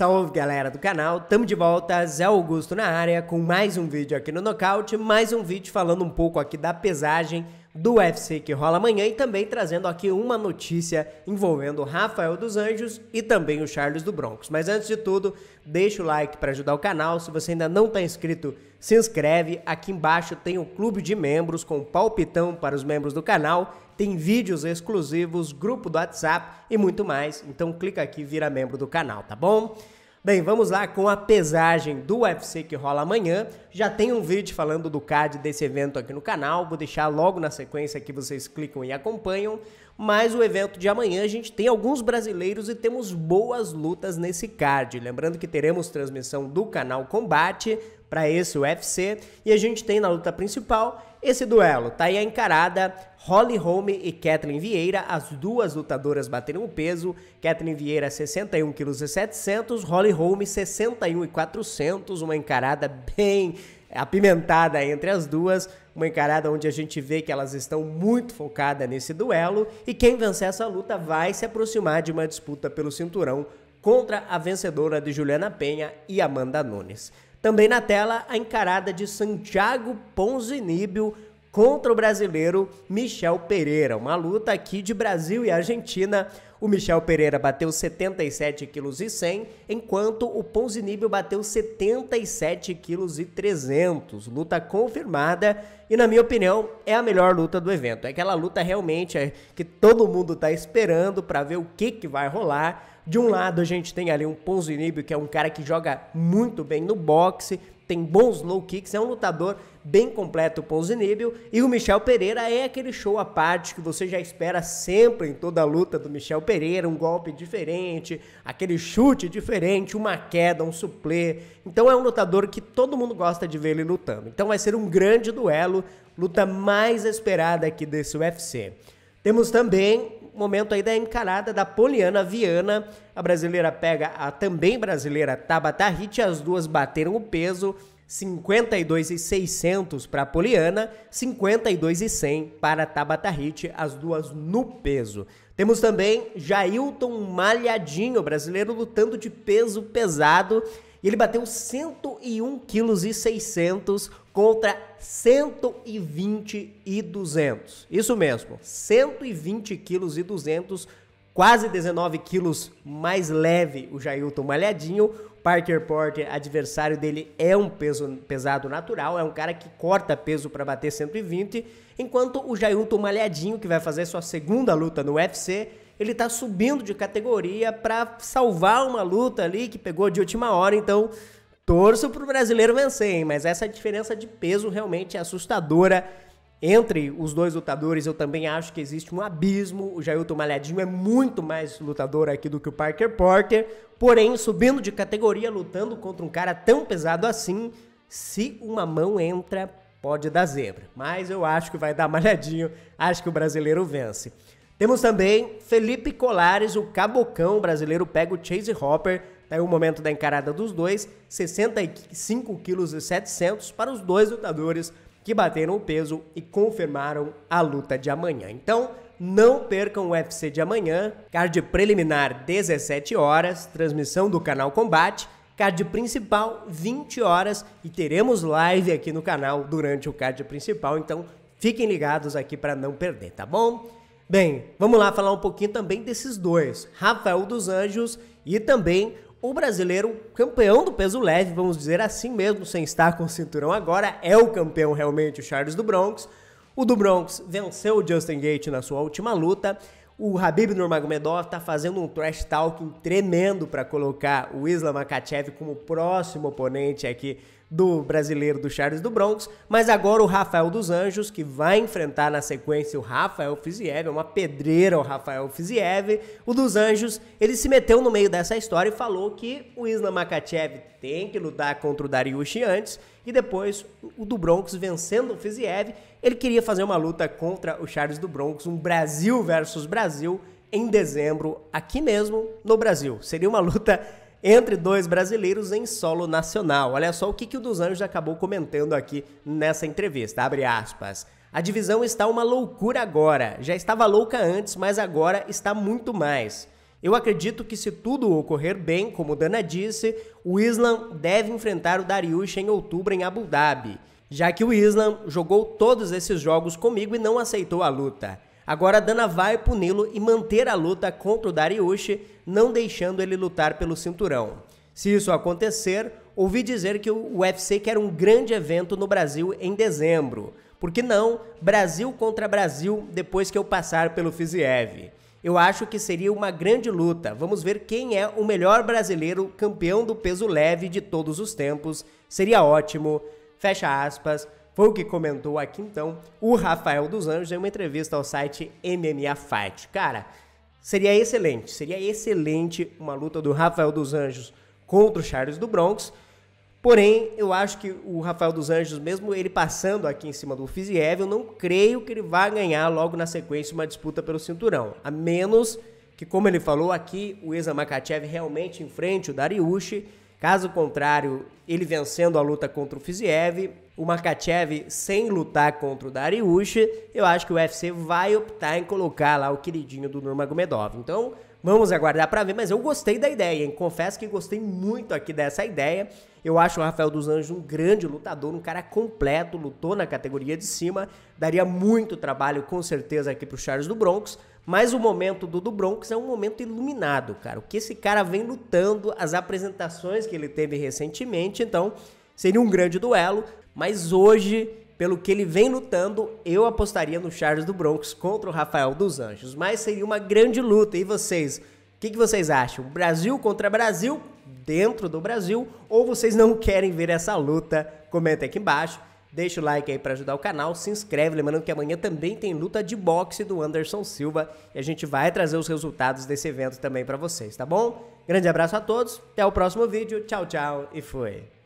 Salve galera do canal, tamo de volta, Zé Augusto na área com mais um vídeo aqui no Nocaute, mais um vídeo falando um pouco aqui da pesagem do UFC que rola amanhã e também trazendo aqui uma notícia envolvendo o Rafael dos Anjos e também o Charles do Broncos. Mas antes de tudo, deixa o like para ajudar o canal. Se você ainda não está inscrito, se inscreve. Aqui embaixo tem o clube de membros com palpitão para os membros do canal, tem vídeos exclusivos, grupo do WhatsApp e muito mais. Então clica aqui, vira membro do canal, tá bom? Bem, vamos lá com a pesagem do UFC que rola amanhã. Já tem um vídeo falando do card desse evento aqui no canal, vou deixar logo na sequência que vocês clicam e acompanham. Mas o evento de amanhã a gente tem alguns brasileiros e temos boas lutas nesse card. Lembrando que teremos transmissão do canal Combate, para esse UFC. E a gente tem na luta principal esse duelo. Tá aí a encarada Holly Holm e Kathleen Vieira, as duas lutadoras bateram o peso. Kathleen Vieira 61 kg e 700, Holly Holm 61 e 400, uma encarada bem apimentada entre as duas, uma encarada onde a gente vê que elas estão muito focadas nesse duelo e quem vencer essa luta vai se aproximar de uma disputa pelo cinturão contra a vencedora de Juliana Penha e Amanda Nunes. Também na tela, a encarada de Santiago Ponziníbio contra o brasileiro Michel Pereira. Uma luta aqui de Brasil e Argentina o Michel Pereira bateu 77 kg e 100, enquanto o Ponzinibbio bateu 77 kg e 300. Luta confirmada e na minha opinião é a melhor luta do evento. É aquela luta realmente é que todo mundo está esperando para ver o que que vai rolar. De um lado a gente tem ali um Ponzinibbio que é um cara que joga muito bem no boxe, tem bons low kicks, é um lutador bem completo o Ponziníbio. E o Michel Pereira é aquele show à parte que você já espera sempre em toda a luta do Michel Pereira, um golpe diferente, aquele chute diferente, uma queda, um suplê. Então é um lutador que todo mundo gosta de ver ele lutando. Então vai ser um grande duelo, luta mais esperada aqui desse UFC. Temos também o momento aí da encarada da Poliana Viana. A brasileira pega a também brasileira Tabata Hit, as duas bateram o peso. 52,600 para Poliana, 52,100 para Tabata Hit, as duas no peso. Temos também Jailton Malhadinho, brasileiro lutando de peso pesado. E ele bateu 101 quilos e 600 contra 120 e 200. Isso mesmo, 120 quilos e 200, quase 19 quilos mais leve o Jailton Malhadinho Parker Porter, adversário dele, é um peso pesado natural, é um cara que corta peso para bater 120, enquanto o Jailton Malhadinho, que vai fazer sua segunda luta no UFC, ele tá subindo de categoria para salvar uma luta ali que pegou de última hora, então torço pro brasileiro vencer, hein? mas essa diferença de peso realmente é assustadora. Entre os dois lutadores, eu também acho que existe um abismo. O Jailton Malhadinho é muito mais lutador aqui do que o Parker Porter. Porém, subindo de categoria, lutando contra um cara tão pesado assim, se uma mão entra, pode dar zebra. Mas eu acho que vai dar malhadinho. Acho que o brasileiro vence. Temos também Felipe Colares, o cabocão brasileiro, pega o Chase Hopper. Daí tá aí o momento da encarada dos dois, 65 kg e 700 para os dois lutadores que bateram o peso e confirmaram a luta de amanhã. Então, não percam o UFC de amanhã, card preliminar 17 horas, transmissão do canal Combate, card principal 20 horas e teremos live aqui no canal durante o card principal, então fiquem ligados aqui para não perder, tá bom? Bem, vamos lá falar um pouquinho também desses dois, Rafael dos Anjos e também o brasileiro, campeão do peso leve, vamos dizer assim mesmo, sem estar com o cinturão agora, é o campeão realmente, o Charles do Bronx. O do Bronx venceu o Justin Gate na sua última luta. O Habib Nurmagomedov está fazendo um trash talking tremendo para colocar o Islam Makachev como próximo oponente aqui do brasileiro do Charles do Bronx, mas agora o Rafael dos Anjos, que vai enfrentar na sequência o Rafael Fiziev, é uma pedreira o Rafael Fiziev. O dos Anjos, ele se meteu no meio dessa história e falou que o Islam Makachev tem que lutar contra o Dariushi antes, e depois o do Bronx vencendo o Fiziev, ele queria fazer uma luta contra o Charles do Bronx, um Brasil versus Brasil, em dezembro, aqui mesmo no Brasil. Seria uma luta entre dois brasileiros em solo nacional. Olha só o que, que o dos Anjos acabou comentando aqui nessa entrevista. Abre aspas. A divisão está uma loucura agora. Já estava louca antes, mas agora está muito mais. Eu acredito que se tudo ocorrer bem, como Dana disse, o Islam deve enfrentar o Dariush em outubro em Abu Dhabi, já que o Islam jogou todos esses jogos comigo e não aceitou a luta. Agora Dana vai puni-lo e manter a luta contra o Dariushi, não deixando ele lutar pelo cinturão. Se isso acontecer, ouvi dizer que o UFC quer um grande evento no Brasil em dezembro. Por que não Brasil contra Brasil depois que eu passar pelo Fiziev? Eu acho que seria uma grande luta. Vamos ver quem é o melhor brasileiro campeão do peso leve de todos os tempos. Seria ótimo. Fecha aspas. Foi o que comentou aqui então o Rafael dos Anjos em uma entrevista ao site MMA Fight. Cara, seria excelente, seria excelente uma luta do Rafael dos Anjos contra o Charles do Bronx. Porém, eu acho que o Rafael dos Anjos, mesmo ele passando aqui em cima do Fiziev, eu não creio que ele vá ganhar logo na sequência uma disputa pelo cinturão. A menos que, como ele falou aqui, o Isa Makachev realmente enfrente o Dariushi. Caso contrário, ele vencendo a luta contra o Fiziev, o Makachev sem lutar contra o Dariush, eu acho que o UFC vai optar em colocar lá o queridinho do Nurmagomedov. Então, vamos aguardar para ver, mas eu gostei da ideia, hein? Confesso que gostei muito aqui dessa ideia. Eu acho o Rafael dos Anjos um grande lutador, um cara completo, lutou na categoria de cima, daria muito trabalho com certeza aqui pro Charles do Bronx, mas o momento do do Bronx é um momento iluminado, cara. O que esse cara vem lutando, as apresentações que ele teve recentemente, então Seria um grande duelo, mas hoje, pelo que ele vem lutando, eu apostaria no Charles do Bronx contra o Rafael dos Anjos. Mas seria uma grande luta. E vocês? O que, que vocês acham? Brasil contra Brasil? Dentro do Brasil? Ou vocês não querem ver essa luta? Comenta aqui embaixo. Deixa o like aí para ajudar o canal, se inscreve, lembrando que amanhã também tem luta de boxe do Anderson Silva e a gente vai trazer os resultados desse evento também para vocês, tá bom? Grande abraço a todos, até o próximo vídeo, tchau, tchau e fui.